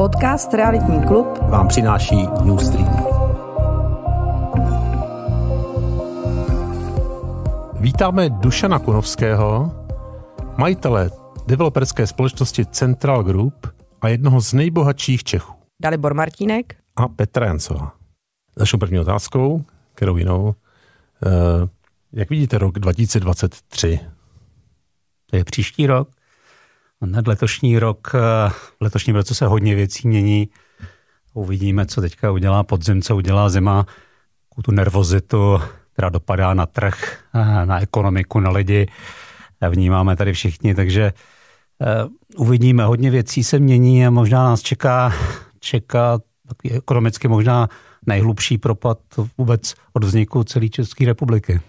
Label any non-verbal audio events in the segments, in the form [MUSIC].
Podcast Realitní klub vám přináší Newstream. Vítáme Dušana Kunovského, majitele developerské společnosti Central Group a jednoho z nejbohatších Čechů. Dalibor Martínek a Petra Jancová. Začnu první otázkou, kterou jinou. Eh, jak vidíte rok 2023? To je příští rok. Na letošní rok, eh, v letošním roce se hodně věcí mění. Uvidíme, co teďka udělá podzim, co udělá zima. Tu nervozitu, která dopadá na trh, eh, na ekonomiku, na lidi, eh, vnímáme tady všichni, takže uvidíme. Hodně věcí se mění a možná nás čeká, čeká ekonomicky možná nejhlubší propad vůbec od vzniku celé České republiky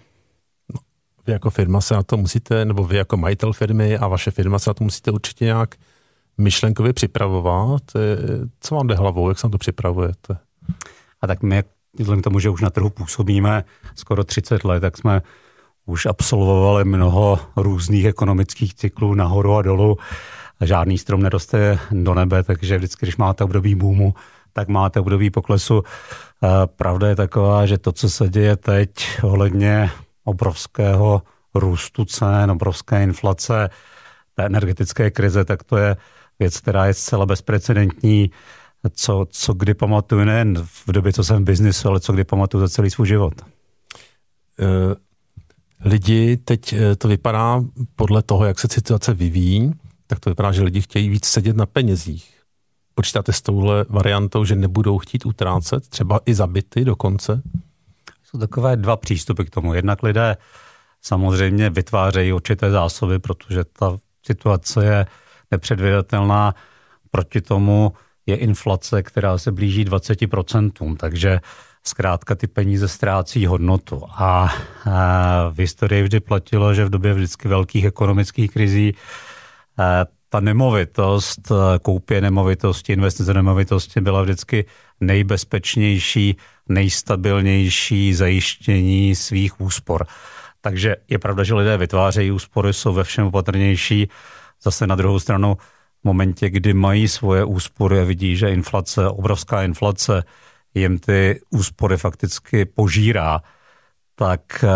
vy jako firma se na to musíte, nebo vy jako majitel firmy a vaše firma se na to musíte určitě nějak myšlenkově připravovat. Eh, co vám jde hlavou, jak se na to připravujete? A tak my, vzhledem k tomu, že už na trhu působíme skoro 30 let, tak jsme už absolvovali mnoho různých ekonomických cyklů nahoru a dolů. Žádný strom nedoste do nebe, takže vždycky, když máte období boomu, tak máte období poklesu. Eh, pravda je taková, že to, co se děje teď ohledně obrovského růstu cen, obrovské inflace, té energetické krize, tak to je věc, která je zcela bezprecedentní, co, co kdy pamatuju nejen v době, co jsem v biznisu, ale co kdy pamatuju za celý svůj život. Eh, lidi teď eh, to vypadá podle toho, jak se situace vyvíjí, tak to vypadá, že lidi chtějí víc sedět na penězích. Počítáte s touhle variantou, že nebudou chtít utrácet, třeba i zabity dokonce? jsou takové dva přístupy k tomu. Jednak lidé samozřejmě vytvářejí určité zásoby, protože ta situace je nepředvědatelná. Proti tomu je inflace, která se blíží 20%, takže zkrátka ty peníze ztrácí hodnotu. A, v historii vždy platilo, že v době vždycky velkých ekonomických krizí e, ta nemovitost, e, koupě nemovitosti, investice do nemovitosti byla vždycky nejbezpečnější, nejstabilnější zajištění svých úspor. Takže je pravda, že lidé vytvářejí úspory, jsou ve všem opatrnější. Zase na druhou stranu, v momentě, kdy mají svoje úspory a vidí, že inflace, obrovská inflace, jim ty úspory fakticky požírá, tak eh,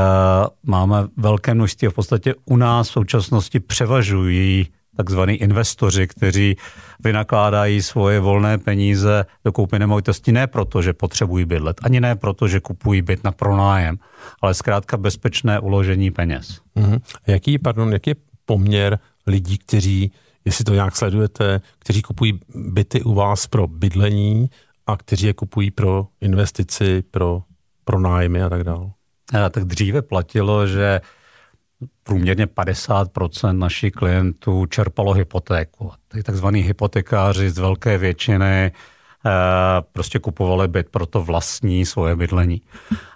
máme velké množství a v podstatě u nás v současnosti převažují takzvaní investoři, kteří vynakládají svoje volné peníze do koupy nemovitosti ne proto, že potřebují bydlet, ani ne proto, že kupují byt na pronájem, ale zkrátka bezpečné uložení peněz. Mm-hmm. Jaký, pardon, jaký je poměr lidí, kteří, jestli to nějak sledujete, kteří kupují byty u vás pro bydlení a kteří je kupují pro investici, pro pronájmy a tak dále? Eh, a, tak dříve platilo, že průměrně 50% našich klientů čerpalo hypotéku. Ty takzvaní hypotekáři z velké většiny eh, prostě kupovali byt pro to vlastní svoje bydlení.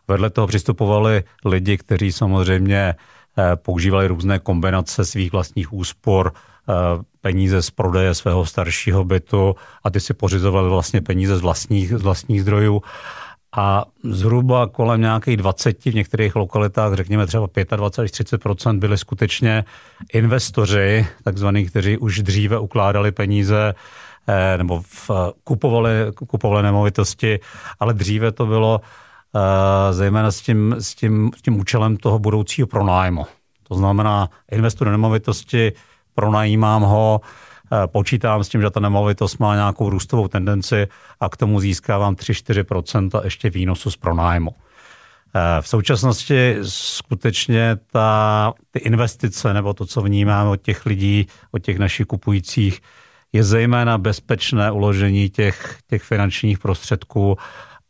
Vedle toho přistupovali lidi, kteří samozřejmě eh, používali různé kombinace svých vlastních úspor, eh, peníze z prodeje svého staršího bytu a ty si pořizovali vlastně peníze z vlastních, z vlastních zdrojů a zhruba kolem nějakých 20 v některých lokalitách, řekněme třeba 25 až 30 byli skutečně investoři, takzvaní, kteří už dříve ukládali peníze eh, nebo v, eh, kupovali, kupovali nemovitosti, ale dříve to bylo eh, zejména s tím, s tím, s tím účelem toho budoucího pronájmu. To znamená, investuji do nemovitosti, pronajímám ho, Eh, počítám s tím, že ta nemovitost má nějakou růstovou tendenci a k tomu získávám 3-4 ještě výnosu z pronájmu. Eh, v současnosti skutečně ta, ty investice nebo to, co vnímáme od těch lidí, od těch našich kupujících, je zejména bezpečné uložení těch, těch finančních prostředků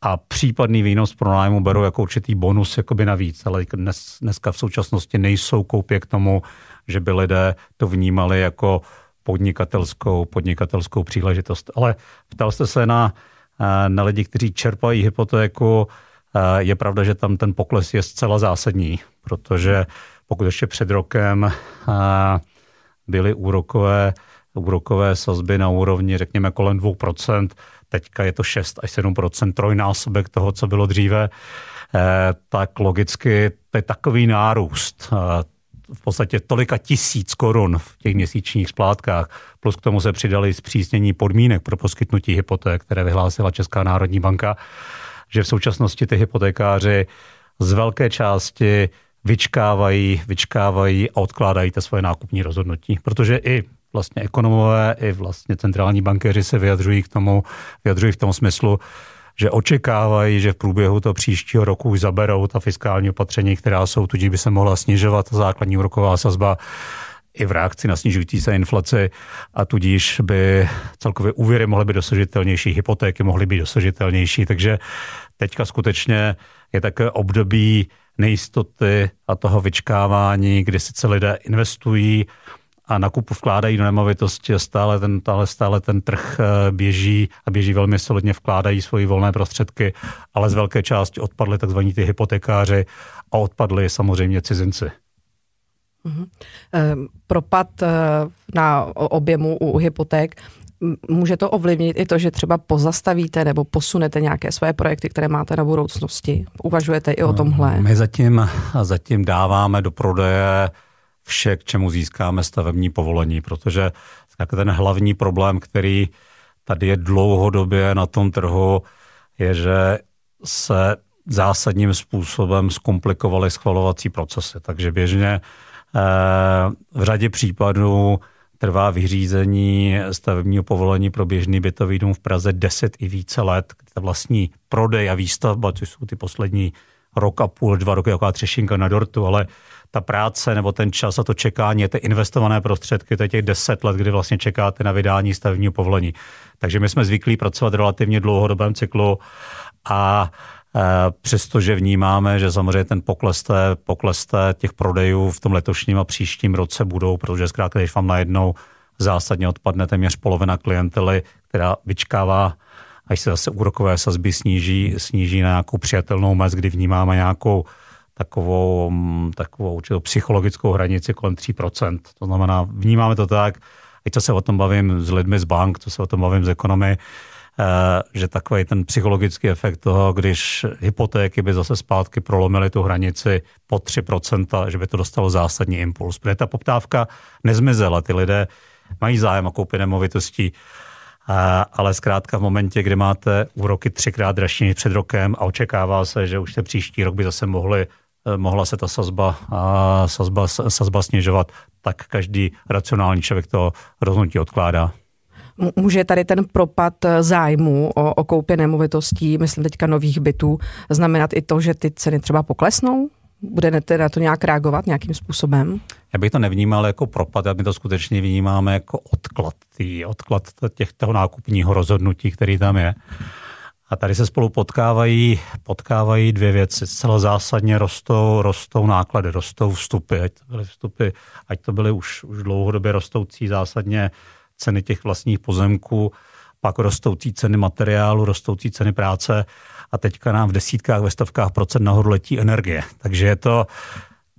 a případný výnos pro nájmu berou jako určitý bonus jakoby navíc, ale dnes, dneska v současnosti nejsou koupě k tomu, že by lidé to vnímali jako podnikatelskou, podnikatelskou příležitost. Ale ptal jste se na, eh, na lidi, kteří čerpají hypotéku. Eh, je pravda, že tam ten pokles je zcela zásadní, protože pokud ještě před rokem eh, byly úrokové, úrokové sazby na úrovni, řekněme, kolem 2%, teďka je to 6 až 7%, trojnásobek toho, co bylo dříve, tak logicky to je takový nárůst v podstatě tolika tisíc korun v těch měsíčních splátkách. Plus k tomu se přidali zpřísnění podmínek pro poskytnutí hypoték, které vyhlásila Česká národní banka, že v současnosti ty hypotékáři z velké části vyčkávají, vyčkávají a odkládají ta svoje nákupní rozhodnutí. Protože i vlastně ekonomové, i vlastně centrální bankéři se vyjadřují k tomu, vyjadřují v tom smyslu, že očekávají, že v průběhu toho příštího roku už zaberou ta fiskální opatření, která jsou, tudíž by se mohla snižovat ta základní úroková sazba i v reakci na snižující se inflaci a tudíž by celkově úvěry mohly být dosažitelnější, hypotéky mohly být dosažitelnější. Takže teďka skutečně je také období nejistoty a toho vyčkávání, kdy sice lidé investují, a nakupu vkládají do nemovitosti a stále ten, stále, stále ten trh eh, běží a běží velmi solidně, vkládají svoji volné prostředky, ale z velké části odpadly tzv. ty hypotekáři a odpadly samozřejmě cizinci. Mm-hmm. Propad eh, na objemu u hypoték může to ovlivnit i to, že třeba pozastavíte nebo posunete nějaké své projekty, které máte na budoucnosti? Uvažujete i o no, tomhle? My zatím, zatím dáváme do prodeje vše, k čemu získáme stavební povolení, protože tak ten hlavní problém, který tady je dlouhodobě na tom trhu, je, že se zásadním způsobem zkomplikovaly schvalovací procesy. Takže běžně eh, v řadě případů trvá vyřízení stavebního povolení pro běžný bytový dům v Praze 10 i více let, kde ta vlastní prodej a výstavba, což jsou ty poslední rok a půl, dva roky, jaká třešinka na dortu, ale ta práce nebo ten čas a to čekání, ty investované prostředky, to je těch deset let, kdy vlastně čekáte na vydání stavebního povolení. Takže my jsme zvyklí pracovat relativně dlouhodobém cyklu a e, přestože vnímáme, že samozřejmě ten pokles té, pokles té těch prodejů v tom letošním a příštím roce budou, protože zkrátka, když vám najednou zásadně odpadne téměř polovina klientely, která vyčkává až se zase úrokové sazby sníží, sníží na nějakou přijatelnou mez, kdy vnímáme nějakou takovou, mm, takovou určitou psychologickou hranici kolem 3%. To znamená, vnímáme to tak, i co se o tom bavím s lidmi z bank, co se o tom bavím z ekonomy, eh, že takový ten psychologický efekt toho, když hypotéky by zase zpátky prolomily tu hranici po 3%, že by to dostalo zásadní impuls. Protože ta poptávka nezmizela, ty lidé mají zájem o koupě nemovitostí ale zkrátka v momentě, kdy máte úroky třikrát dražší než před rokem a očekává se, že už ten příští rok by zase mohli eh, mohla se ta sazba, sazba, sazba snižovat, tak každý racionální člověk to rozhodnutí odkládá. Může tady ten propad eh, zájmu o, o koupě nemovitostí, myslím teďka nových bytů, znamenat i to, že ty ceny třeba poklesnou? Budete na to nějak reagovat nějakým způsobem? Já bych to nevnímal jako propad, Já my to skutečně vnímáme jako odklad, tý, odklad těch toho nákupního rozhodnutí, který tam je. A tady se spolu potkávají, potkávají dvě věci. Zcela zásadně rostou, rostou náklady, rostou vstupy, ať to byly vstupy, ať to byly už, už dlouhodobě rostoucí zásadně ceny těch vlastních pozemků, pak rostoucí ceny materiálu, rostoucí ceny práce a teďka nám v desítkách, ve stovkách procent nahoru letí energie. Takže je to,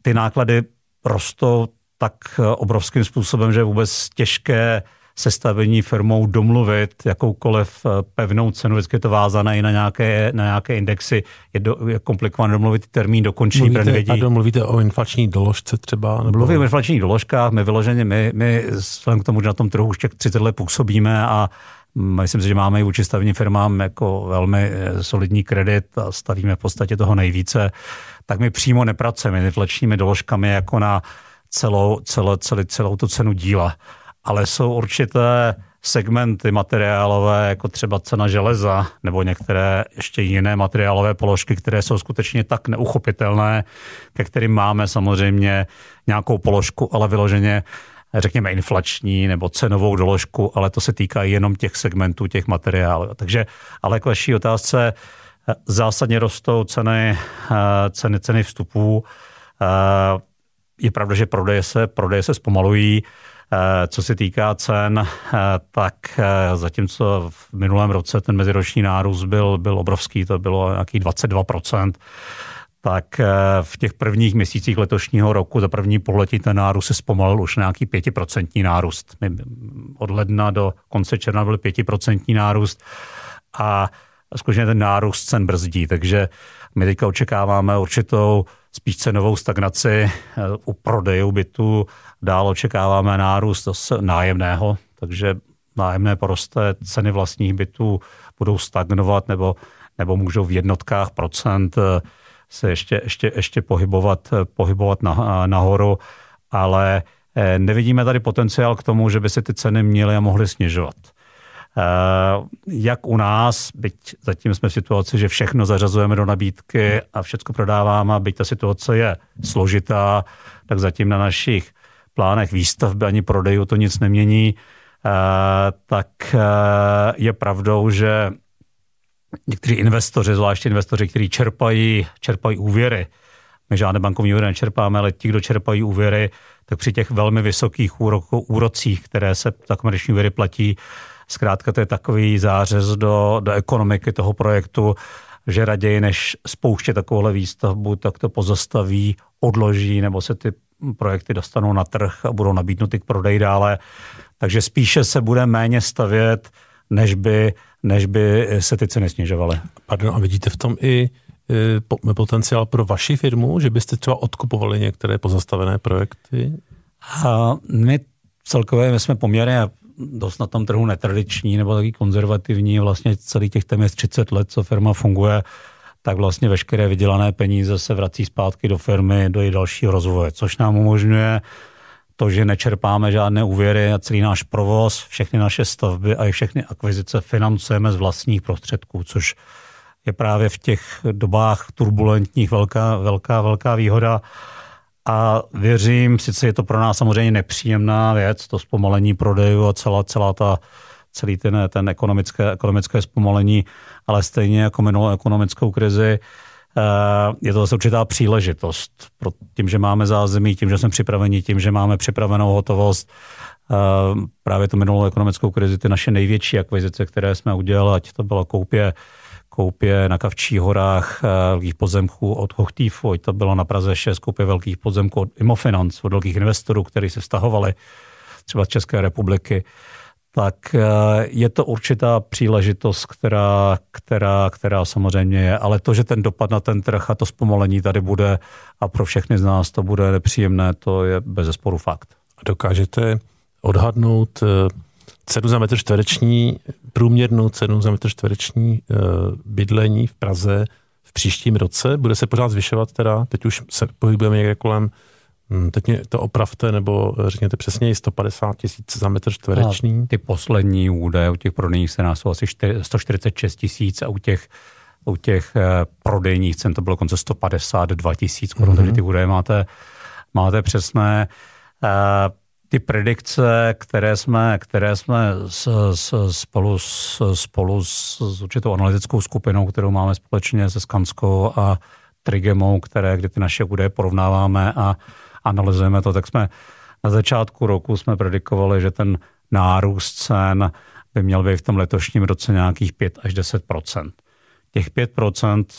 ty náklady prostou tak eh, obrovským způsobem, že je vůbec těžké sestavení firmou domluvit jakoukoliv eh, pevnou cenu, vždycky je to vázané i na nějaké, na nějaké indexy, je, do, je komplikované domluvit termín dokončení mluvíte, A domluvíte o inflační doložce třeba? Nebo... Mluvím o inflačních doložkách, my vyloženě, my, my k tomu, že na tom trhu už těch 30 let působíme a Myslím si, že máme i vůči stavebním firmám jako velmi eh, solidní kredit a stavíme v podstatě toho nejvíce, tak my přímo nepracujeme inflačními doložkami jako na celou, celou, celou, celou tu cenu díla. Ale jsou určité segmenty materiálové, jako třeba cena železa nebo některé ještě jiné materiálové položky, které jsou skutečně tak neuchopitelné, ke kterým máme samozřejmě nějakou položku, ale vyloženě řekněme, inflační nebo cenovou doložku, ale to se týká jenom těch segmentů, těch materiálů. Takže ale k vaší otázce, eh, zásadně rostou ceny, eh, ceny, ceny vstupů. Eh, je pravda, že prodeje se, prodeje se zpomalují. Co se týká cen, tak zatímco v minulém roce ten meziroční nárůst byl, byl obrovský, to bylo nějaký 22 tak eh, v těch prvních měsících letošního roku za první pololetí ten nárůst se zpomalil už nějaký pětiprocentní nárůst. Od ledna do konce června byl pětiprocentní nárůst a skutečně ten nárůst cen brzdí, takže my teďka očekáváme určitou spíš cenovou stagnaci eh, u prodejů bytu, dál očekáváme nárůst nájemného, takže nájemné poroste, ceny vlastních bytů budou stagnovat nebo, nebo můžou v jednotkách procent eh, se ještě, ještě, ještě pohybovat, pohybovat na, nahoru, ale eh, nevidíme tady potenciál k tomu, že by se ty ceny měly a mohly snižovat. Eh, jak u nás, byť zatím jsme v situaci, že všechno zařazujeme do nabídky a všechno prodáváme, byť ta situace je složitá, tak zatím na našich plánech výstavby ani prodejů to nic nemění, eh, tak je pravdou, že někteří investoři, zvláště investoři, kteří čerpají, čerpají úvěry, my žádné bankovní úvěry nečerpáme, ale ti, kdo čerpají úvěry, tak při těch velmi vysokých úroko, úrocích, které se za komerční úvěry platí, zkrátka to je takový zářez do, do ekonomiky toho projektu, že raději než spouštět takovouhle výstavbu, tak to pozastaví, odloží nebo se ty projekty dostanou na trh a budou nabídnuty k prodeji dále. Takže spíše se bude méně stavět, než by než by se ty ceny snižovaly. Pardon, a vidíte v tom i e, potenciál pro vaši firmu, že byste třeba odkupovali některé pozastavené projekty? A my celkově my jsme poměrně dost na tom trhu netradiční nebo taky konzervativní. Vlastně celý těch téměř 30 let, co firma funguje, tak vlastně veškeré vydělané peníze se vrací zpátky do firmy, do její dalšího rozvoje, což nám umožňuje uh, to, že nečerpáme žádné úvěry a celý náš provoz, všechny naše stavby a i všechny akvizice financujeme z vlastních prostředků, což je právě v těch dobách turbulentních velká, velká, velká výhoda. A věřím, sice je to pro nás samozřejmě nepříjemná věc, to zpomalení prodejů a celá, celá ta, celý ten, ten ekonomické, ekonomické zpomalení, ale stejně jako minulou ekonomickou krizi, Eh, je to zase určitá příležitost. pro Tím, že máme zázemí, tím, že jsme připraveni, tím, že máme připravenou hotovost, eh, právě tu minulou ekonomickou krizi, ty naše největší akvizice, které jsme udělali, ať to bylo koupě, koupě na kavčí horách eh, velkých pozemků od Hochtýfu, ať to bylo na Praze 6, koupě velkých pozemků od Imofinanc, od velkých investorů, kteří se vztahovali třeba z České republiky, tak eh, je to určitá příležitost, která, která, která samozřejmě je. Ale to, že ten dopad na ten trh a to zpomalení tady bude a pro všechny z nás to bude nepříjemné, to je bez zesporu fakt. Dokážete odhadnout eh, cenu za metr čtvereční, průměrnou cenu za metr čtvereční eh, bydlení v Praze v příštím roce? Bude se pořád zvyšovat teda, teď už se pohybujeme někde kolem Hm, teď mě to opravte, nebo eh, řekněte přesněji 150 tisíc za metr čtvereční. A ty poslední údaje u těch prodejních cen jsou asi 146 tisíc a u těch, u těch eh, prodejních cen to bylo konce 152 tisíc mm-hmm. takže ty údaje máte, máte přesné. Eh, ty predikce, které jsme, které jsme s, s, spolu, s, spolu s, s určitou analytickou skupinou, kterou máme společně se Skanskou a Trigemou, které, kde ty naše údaje porovnáváme a analyzujeme to, tak jsme na začátku roku jsme predikovali, že ten nárůst cen by měl být v tom letošním roce nějakých 5 až 10 Těch 5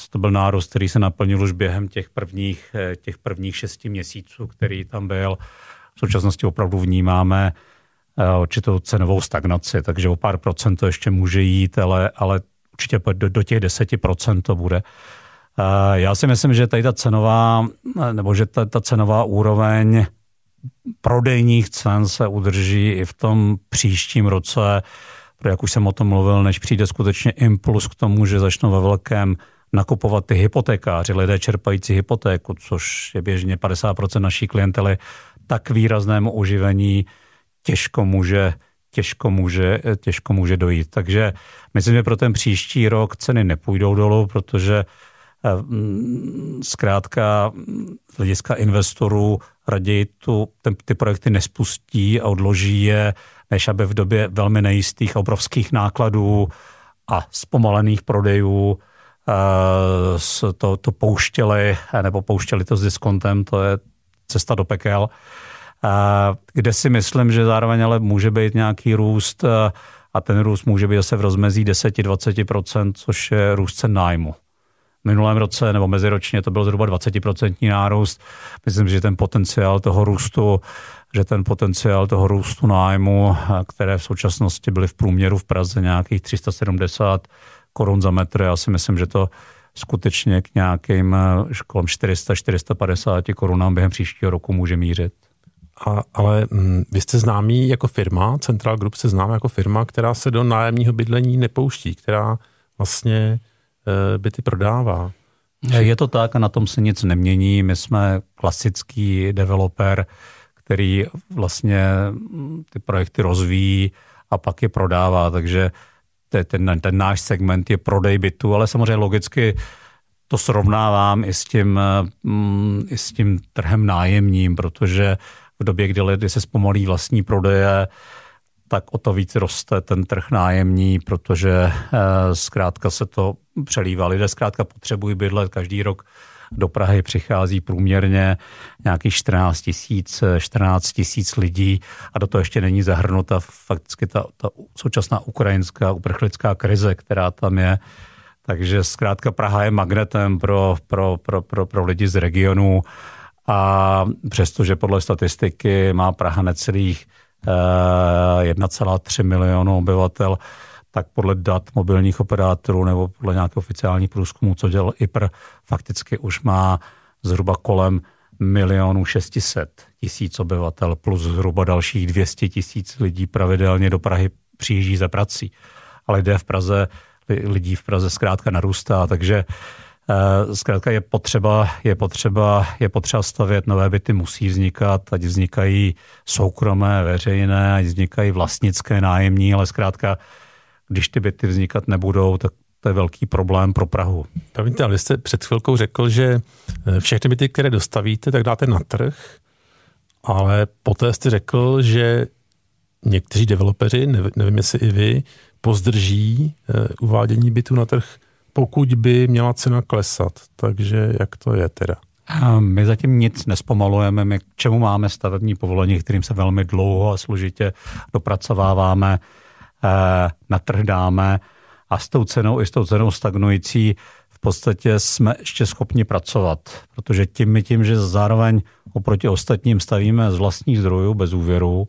to byl nárůst, který se naplnil už během těch prvních, těch prvních šesti měsíců, který tam byl. V současnosti opravdu vnímáme eh, určitou cenovou stagnaci, takže o pár procent to ještě může jít, ale, ale určitě do, do těch 10 to bude. Eh, já si myslím, že tady ta cenová, eh, nebo že ta, ta cenová úroveň prodejních cen se udrží i v tom příštím roce, jak už jsem o tom mluvil, než přijde skutečně impuls k tomu, že začnou ve velkém nakupovat ty hypotékáři, lidé čerpající hypotéku, což je běžně 50% naší klientely, tak výraznému uživení těžko může, těžko může, eh, těžko může dojít. Takže myslím, že pro ten příští rok ceny nepůjdou dolů, protože Eh, mm, zkrátka z hlediska investorů raději tu, ten, ty projekty nespustí a odloží je, než aby v době velmi nejistých obrovských nákladů a zpomalených prodejů eh, to, to pouštěli, nebo pouštěli to s diskontem, to je cesta do pekel, eh, kde si myslím, že zároveň ale může být nějaký růst a ten růst může být zase v rozmezí 10-20%, což je růst cen nájmu v minulém roce nebo meziročně to byl zhruba 20% nárůst. Myslím, že ten potenciál toho růstu že ten potenciál toho růstu nájmu, eh, které v současnosti byly v průměru v Praze nějakých 370 korun za metr, já si myslím, že to skutečně k nějakým eh, kolem 400-450 korunám během příštího roku může mířit. A, ale m, mm, vy jste známí jako firma, Central Group se známe jako firma, která se do nájemního bydlení nepouští, která vlastně Eh, byty prodává. Je to tak a na tom se nic nemění. My jsme klasický developer, který vlastně mm, ty projekty rozvíjí a pak je prodává. Takže ten, ten náš segment je prodej bytu, ale samozřejmě logicky to srovnávám i s tím, eh, mm, i s tím trhem nájemním, protože v době, kdy lidé se zpomalí vlastní prodeje, tak o to víc roste ten trh nájemní, protože eh, zkrátka se to přelívá. Lidé zkrátka potřebují bydlet každý rok do Prahy přichází průměrně nějakých 14 tisíc, 14 tisíc lidí a do toho ještě není zahrnuta fakticky ta, ta současná ukrajinská uprchlická krize, která tam je. Takže zkrátka Praha je magnetem pro, pro, pro, pro, pro lidi z regionu a přestože podle statistiky má Praha necelých 1,3 eh, milionů obyvatel, tak podle dat mobilních operátorů nebo podle nějakého oficiální průzkumu, co dělal IPR, fakticky už má zhruba kolem milionů 600 tisíc obyvatel plus zhruba dalších 200 tisíc lidí pravidelně do Prahy přijíždí za prací. ale lidé v Praze, lidí v Praze zkrátka narůstá, takže eh, zkrátka je potřeba, je, potřeba, je potřeba stavět nové byty, musí vznikat, ať vznikají soukromé, veřejné, ať vznikají vlastnické, nájemní, ale zkrátka když ty byty vznikat nebudou, tak to je velký problém pro Prahu. Pamíte, ale jste před chvilkou řekl, že eh, všechny byty, které dostavíte, tak dáte na trh, ale poté jste řekl, že někteří developeři, nevím jestli i vy, pozdrží eh, uvádění bytu na trh, pokud by měla cena klesat. Takže jak to je teda? my zatím nic nespomalujeme, my k čemu máme stavební povolení, kterým se velmi dlouho a složitě dopracováváme. Eh, na trh dáme a s tou cenou i s tou cenou stagnující v podstatě jsme ještě schopni pracovat, protože tím my tím, že zároveň oproti ostatním stavíme z vlastních zdrojů bez úvěru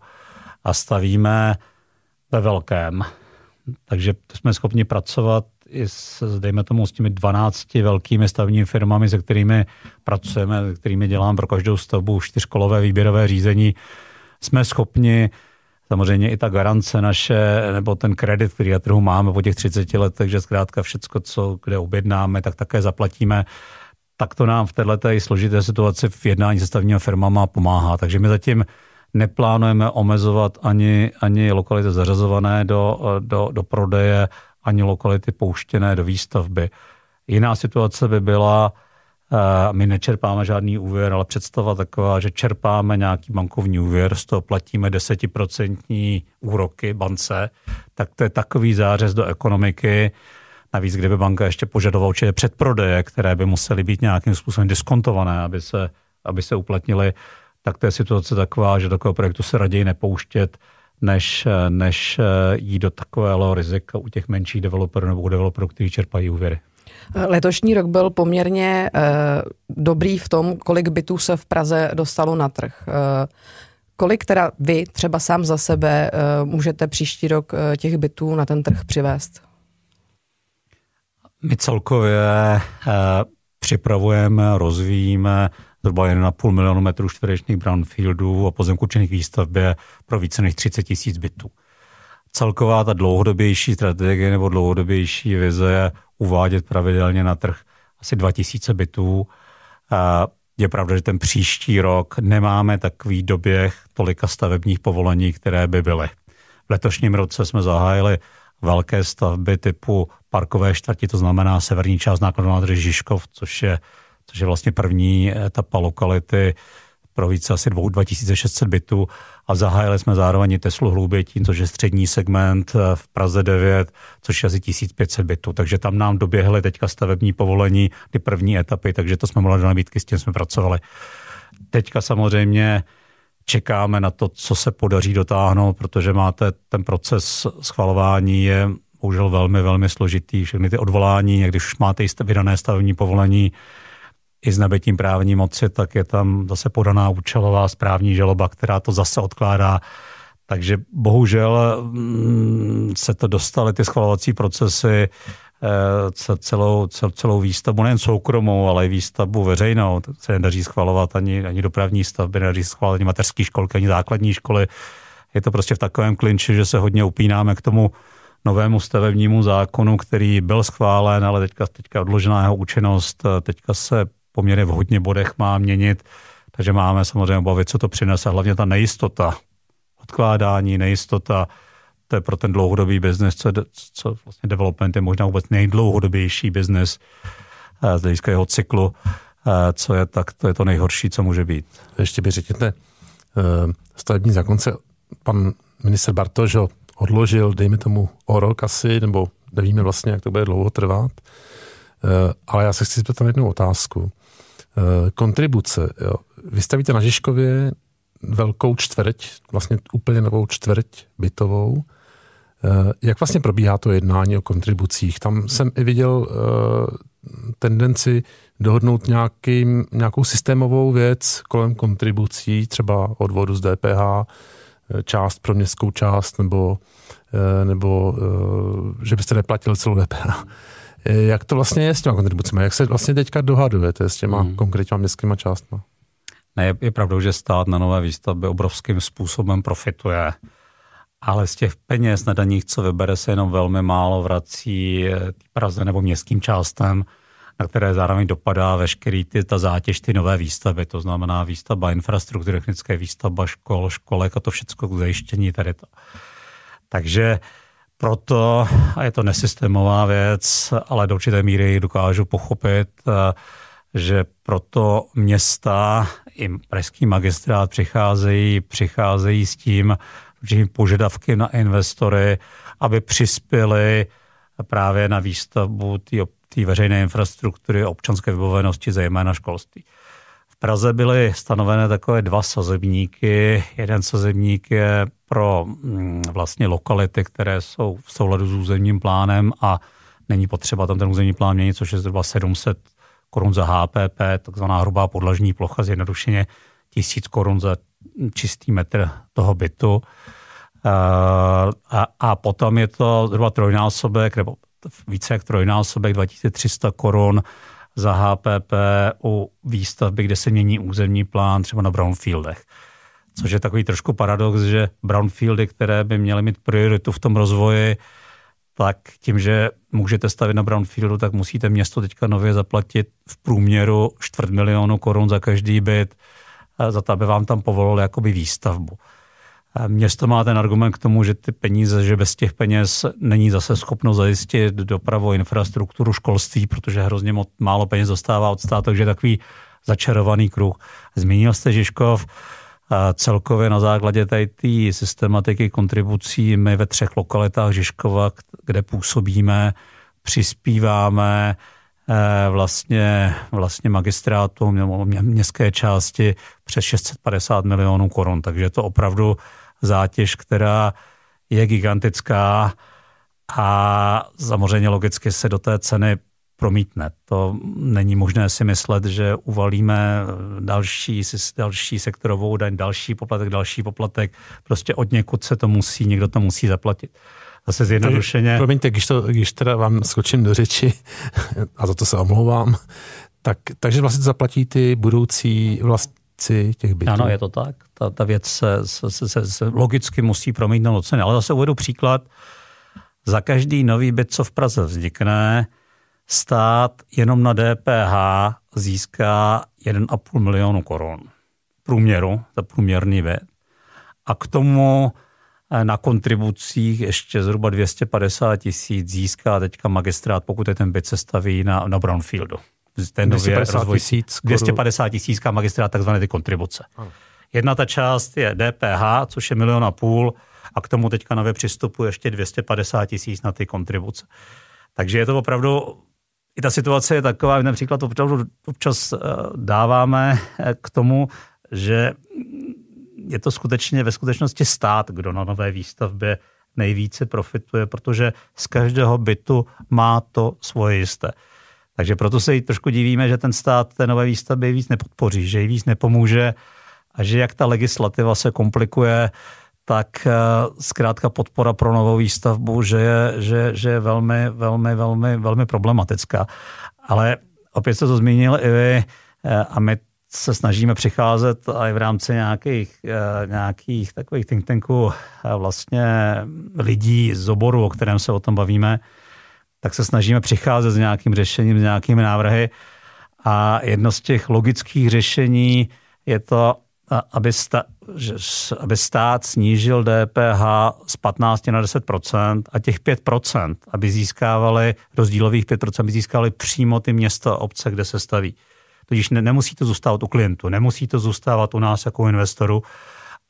a stavíme ve velkém. Takže jsme schopni pracovat i s, dejme tomu, s těmi 12 velkými stavními firmami, se kterými pracujeme, se kterými dělám pro každou stavbu čtyřkolové výběrové řízení, jsme schopni samozřejmě i ta garance naše, nebo ten kredit, který na trhu máme po těch 30 letech, takže zkrátka všecko, co kde objednáme, tak také zaplatíme tak to nám v této složité situaci v jednání se stavními firmama pomáhá. Takže my zatím neplánujeme omezovat ani, ani lokality zařazované do, do, do prodeje, ani lokality pouštěné do výstavby. Jiná situace by byla, my nečerpáme žádný úvěr, ale představa taková, že čerpáme nějaký bankovní úvěr, z toho platíme desetiprocentní úroky bance, tak to je takový zářez do ekonomiky. Navíc, kdyby banka ještě požadovala určitě předprodeje, které by musely být nějakým způsobem diskontované, aby se, aby se uplatnily, tak to je situace taková, že do takového projektu se raději nepouštět, než, než eh, jít do takového rizika u těch menších developerů nebo u developerů, kteří čerpají úvěry. Letošní rok byl poměrně eh, dobrý v tom, kolik bytů se v Praze dostalo na trh. Eh, kolik teda vy třeba sám za sebe eh, můžete příští rok těch bytů na ten trh přivést? My celkově připravujeme, rozvíjíme zhruba 1,5 milionu metrů čtverečních brownfieldů a pozemků činných výstavbě pro více než 30 tisíc bytů. Celková ta dlouhodobější strategie nebo dlouhodobější vize je uvádět pravidelně na trh asi 2000 bytů. Je pravda, že ten příští rok nemáme takový doběh tolika stavebních povolení, které by byly. V letošním roce jsme zahájili velké stavby typu parkové čtvrti, to znamená severní část nákladová Žižkov, což je, což je vlastně první etapa lokality pro více asi 2600 bytů a zahájili jsme zároveň Teslu hloubětín, což je střední segment eh, v Praze 9, což je asi 1500 bytů. Takže tam nám doběhly teďka stavební povolení, ty první etapy, takže to jsme mohli do nabídky, s tím jsme pracovali. Teďka samozřejmě čekáme na to, co se podaří dotáhnout, protože máte ten proces schvalování je bohužel velmi, velmi složitý. Všechny ty odvolání, když už máte jisté vydané stavební povolení, i s nabitím právní moci, tak je tam zase podaná účelová správní žaloba, která to zase odkládá. Takže bohužel mm, se to dostaly ty schvalovací procesy eh, celou, celou výstavbu, nejen soukromou, ale i výstavbu veřejnou. To se nedaří schvalovat ani, ani dopravní stavby, nedaří schvalovat ani mateřské školky, ani základní školy. Je to prostě v takovém klinči, že se hodně upínáme k tomu novému stavebnímu zákonu, který byl schválen, ale teďka, teďka odložená jeho účinnost, eh, teďka se poměrně v hodně bodech má měnit, takže máme samozřejmě obavy, co to přinese, hlavně ta nejistota, odkládání, nejistota, to je pro ten dlouhodobý biznes, co, co vlastně development je možná vůbec nejdlouhodobější biznes eh, z hlediska jeho cyklu, eh, co je, tak to je to nejhorší, co může být. Ještě by řekněte, eh, stavební zákon pan minister Bartoš ho odložil, dejme tomu o rok asi, nebo nevíme vlastně, jak to bude dlouho trvat. Ale já se chci zeptat na jednu otázku. Eh, kontribuce. Jo. Vystavíte na Žižkově velkou čtvrť, vlastně úplně novou čtvrť bytovou. Eh, jak vlastně probíhá to jednání o kontribucích? Tam jsem i viděl eh, tendenci dohodnout nějaký, nějakou systémovou věc kolem kontribucí, třeba odvodu z DPH, část pro městskou část, nebo, nebo že byste neplatil celou DPH. Eh, jak to vlastně je s těma kontribucemi? Jak se vlastně teďka dohadujete s těma hmm. konkrétníma městskýma částma? Ne, je, je pravdou, že stát na nové výstavby obrovským způsobem profituje, ale z těch peněz na daních, co vybere, se jenom velmi málo vrací eh, Praze nebo městským částem, na které zároveň dopadá veškerý ty, ta zátěž, ty nové výstavby, to znamená výstavba infrastruktury, technické výstavba škol, školek a to všechno k zajištění tady to. Takže proto, a je to nesystémová věc, ale do určité míry dokážu pochopit, eh, že proto města i pražský magistrát přicházejí, přicházejí s tím, že požadavky na investory, aby přispěli právě na výstavbu té veřejné infrastruktury občanské vybavenosti, zejména školství. Praze byly stanovené takové dva sazebníky. Jeden sazebník je pro mm, vlastně lokality, které jsou v souladu s územním plánem a není potřeba tam ten územní plán měnit, což je zhruba 700 korun za HPP, takzvaná hrubá podlažní plocha, zjednodušeně 1000 korun za čistý metr toho bytu. Eh, a, a potom je to zhruba trojnásobek, nebo více jak trojnásobek, 2300 korun za HPP u výstavby, kde se mění územní plán třeba na brownfieldech. Což je takový trošku paradox, že brownfieldy, které by měly mít prioritu v tom rozvoji, tak tím, že můžete stavit na brownfieldu, tak musíte město teďka nově zaplatit v průměru čtvrt milionu korun za každý byt, za to, aby vám tam povolil jakoby výstavbu. Město má ten argument k tomu, že ty peníze, že bez těch peněz není zase schopno zajistit dopravu, infrastrukturu, školství, protože hrozně moc málo peněz dostává od státu, takže takový začarovaný kruh. Zmínil jste Žižkov, celkově na základě té systematiky kontribucí my ve třech lokalitách Žižkova, kde působíme, přispíváme eh, vlastně, vlastně magistrátu městské části přes 650 milionů korun. Takže to opravdu zátěž, která je gigantická a samozřejmě logicky se do té ceny promítne. To není možné si myslet, že uvalíme další, další sektorovou daň, další poplatek, další poplatek. Prostě od někud se to musí, někdo to musí zaplatit. Zase zjednodušeně. Promiňte, když, to, když teda vám skočím do řeči, [LAUGHS] a za to se omlouvám, tak, takže vlastně to zaplatí ty budoucí vlast, ceny těch bytů. Ano, je to tak. Ta, ta věc se, se, se, se logicky musí promítnout do ceny. Ale zase uvedu příklad. Za každý nový byt, co v Praze vznikne, stát jenom na DPH získá 1,5 milionu korun průměru, za průměrný byt. A k tomu eh, na kontribucích ještě zhruba 250 tisíc získá teďka magistrát, pokud je ten byt se staví na, na brownfieldu ten nově rozvoj tisíc, 250 tisíc magistrát takzvané ty kontribuce. Jedna ta část je DPH, což je milion a půl, a k tomu teďka nově přistupuje ještě 250 tisíc na ty kontribuce. Takže je to opravdu, i ta situace je taková, my například opravdu občas eh, dáváme eh, k tomu, že je to skutečně ve skutečnosti stát, kdo na nové výstavbě nejvíce profituje, protože z každého bytu má to svoje jisté. Takže proto se i trošku divíme, že ten stát té nové výstavby víc nepodpoří, že jí víc nepomůže a že jak ta legislativa se komplikuje, tak eh, zkrátka podpora pro novou výstavbu, že je, že, že je velmi, velmi, velmi, velmi problematická. Ale opět se to zmínil i vy eh, a my se snažíme přicházet a i v rámci nějakých, eh, nějakých takových think tanků vlastně lidí z oboru, o kterém se o tom bavíme, tak se snažíme přicházet s nějakým řešením, s nějakými návrhy. A jedno z těch logických řešení je to, aby, sta, že, aby stát snížil DPH z 15 na 10 a těch 5 aby získávali rozdílových 5 aby získávali přímo ty města a obce, kde se staví. Tudíž ne, nemusí to zůstávat u klientů, nemusí to zůstávat u nás jako investoru,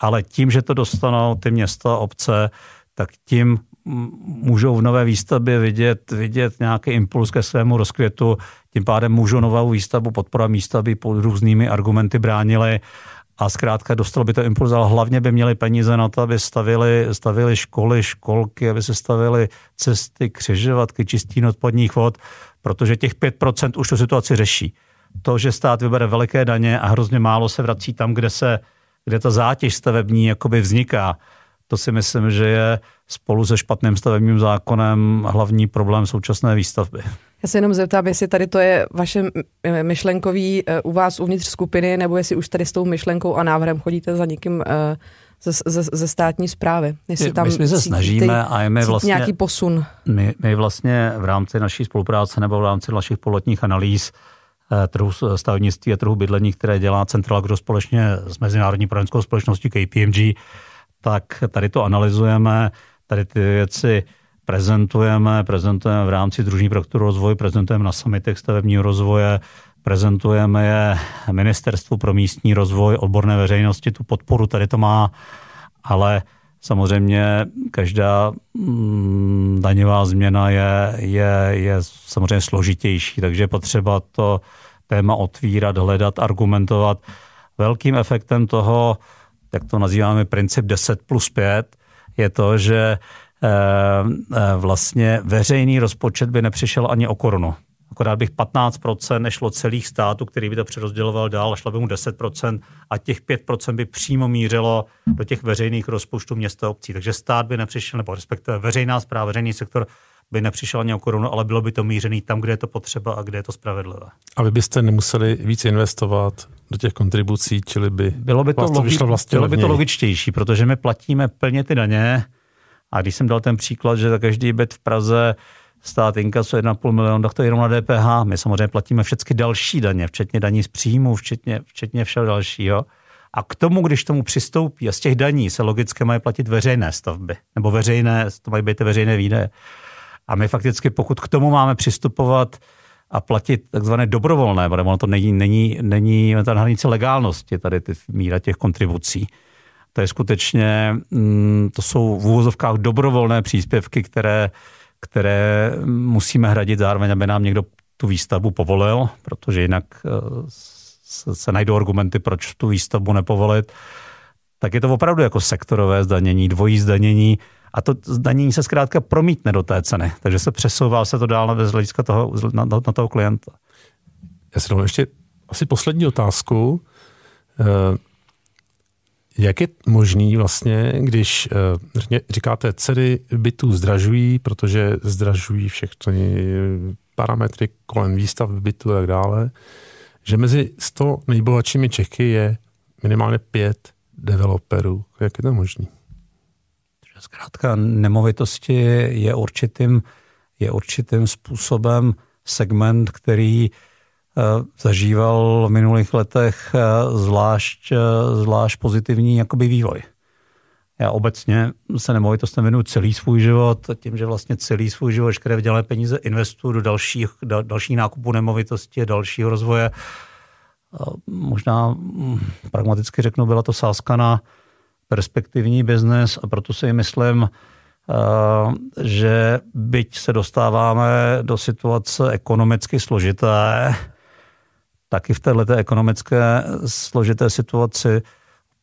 ale tím, že to dostanou ty města a obce, tak tím můžou v nové výstavbě vidět, vidět nějaký impuls ke svému rozkvětu, tím pádem můžou novou výstavbu, podpora výstavby pod různými argumenty bránili a zkrátka dostal by to impuls, ale hlavně by měli peníze na to, aby stavili, stavili školy, školky, aby se stavili cesty, křižovatky, čistín odpadních vod, protože těch 5% už tu situaci řeší. To, že stát vybere veliké daně a hrozně málo se vrací tam, kde se kde ta zátěž stavební jakoby vzniká, to si myslím, že je spolu se špatným stavebním zákonem hlavní problém současné výstavby. Já se jenom zeptám, jestli tady to je vaše eh, myšlenkový eh, u vás uvnitř skupiny, nebo jestli už tady s tou myšlenkou a návrhem chodíte za někým eh, ze, ze, ze státní zprávy. Jestli tam my se snažíme a my vlastně, nějaký posun. My, my vlastně v rámci naší spolupráce nebo v rámci našich polotních analýz trhu stavebnictví a trhu bydlení, které dělá Central Gro společně s Mezinárodní poradenskou společností KPMG, tak tady to analyzujeme, tady ty věci prezentujeme, prezentujeme v rámci Družní pro rozvoj, prezentujeme na samitech stavebního rozvoje, prezentujeme je Ministerstvu pro místní rozvoj, odborné veřejnosti, tu podporu tady to má, ale samozřejmě každá mm, daňová změna je, je, je samozřejmě složitější, takže potřeba to téma otvírat, hledat, argumentovat. Velkým efektem toho jak to nazýváme, princip 10 plus 5, je to, že eh, eh, vlastně veřejný rozpočet by nepřišel ani o korunu. Akorát bych 15% nešlo celých států, který by to přerozděloval dál, a šlo by mu 10% a těch 5% by přímo mířilo do těch veřejných rozpočtů města a obcí. Takže stát by nepřišel, nebo respektive veřejná zpráva, veřejný sektor by nepřišel ani o korunu, ale bylo by to mířený tam, kde je to potřeba a kde je to spravedlivé. A vy byste nemuseli víc investovat do těch kontribucí, čili by, bylo by to, to vyšlo vlastně Bylo by to logičtější, protože my platíme plně ty daně a když jsem dal ten příklad, že za každý byt v Praze stát inkasuje 1,5 milionu, tak to je jenom na DPH. My samozřejmě platíme všechny další daně, včetně daní z příjmu, včetně, včetně všeho dalšího. A k tomu, když tomu přistoupí, a z těch daní se logicky mají platit veřejné stavby, nebo veřejné, to mají být veřejné výdaje, a my fakticky, pokud k tomu máme přistupovat a platit takzvané dobrovolné, protože ono to není, není, není ta hranice legálnosti, tady ty míra těch kontribucí. To je skutečně, mm, to jsou v úvozovkách dobrovolné příspěvky, které, které musíme hradit zároveň, aby nám někdo tu výstavbu povolil, protože jinak eh, se najdou argumenty, proč tu výstavbu nepovolit, tak je to opravdu jako sektorové zdanění, dvojí zdanění a to zdanění se zkrátka promítne do té ceny. Takže se přesouvá se to dál z hlediska toho, na, na, na toho klienta. Já si dám ještě asi poslední otázku. Eh, jak je možný vlastně, když eh, říkáte, ceny bytů zdražují, protože zdražují všechny parametry kolem výstav bytu a tak dále, že mezi 100 nejbohatšími Čechy je minimálně pět developerů. Jak je to možné? zkrátka nemovitosti je určitým, je určitým způsobem segment, který eh, zažíval v minulých letech eh, zvlášť, eh, zvlášť pozitivní jakoby vývoj. Já obecně se nemovitostem věnuju celý svůj život, tím, že vlastně celý svůj život, které vydělané peníze investuju do dalších, dalších nákupů nemovitosti, dalšího rozvoje. Možná hm, pragmaticky řeknu, byla to sázka na, perspektivní biznes a proto si myslím, eh, že byť se dostáváme do situace ekonomicky složité, tak i v této ekonomické složité situaci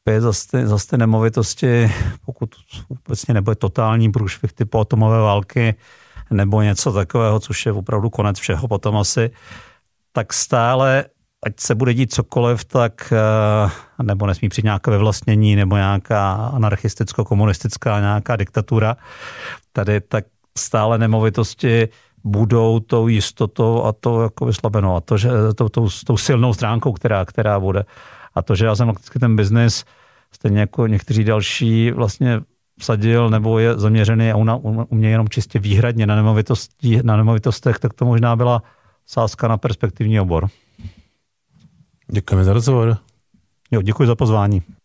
opět za ty, zase ty nemovitosti, pokud obecně nebude totální průšvih typu atomové války nebo něco takového, což je opravdu konec všeho potom asi, tak stále ať se bude dít cokoliv, tak eh, nebo nesmí přijít nějaké vyvlastnění nebo nějaká anarchisticko-komunistická nějaká diktatura tady, tak stále nemovitosti budou tou jistotou a to jako vyslabenou a to, že, to, to, tou, silnou stránkou, která, která bude. A to, že já jsem vlastně ten biznis, stejně jako někteří další, vlastně sadil nebo je zaměřený a u, u mě jenom čistě výhradně na, nemovitosti, na nemovitostech, tak to možná byla sázka na perspektivní obor. Děkujeme za rozhovor. Jo, děkuji za pozvání.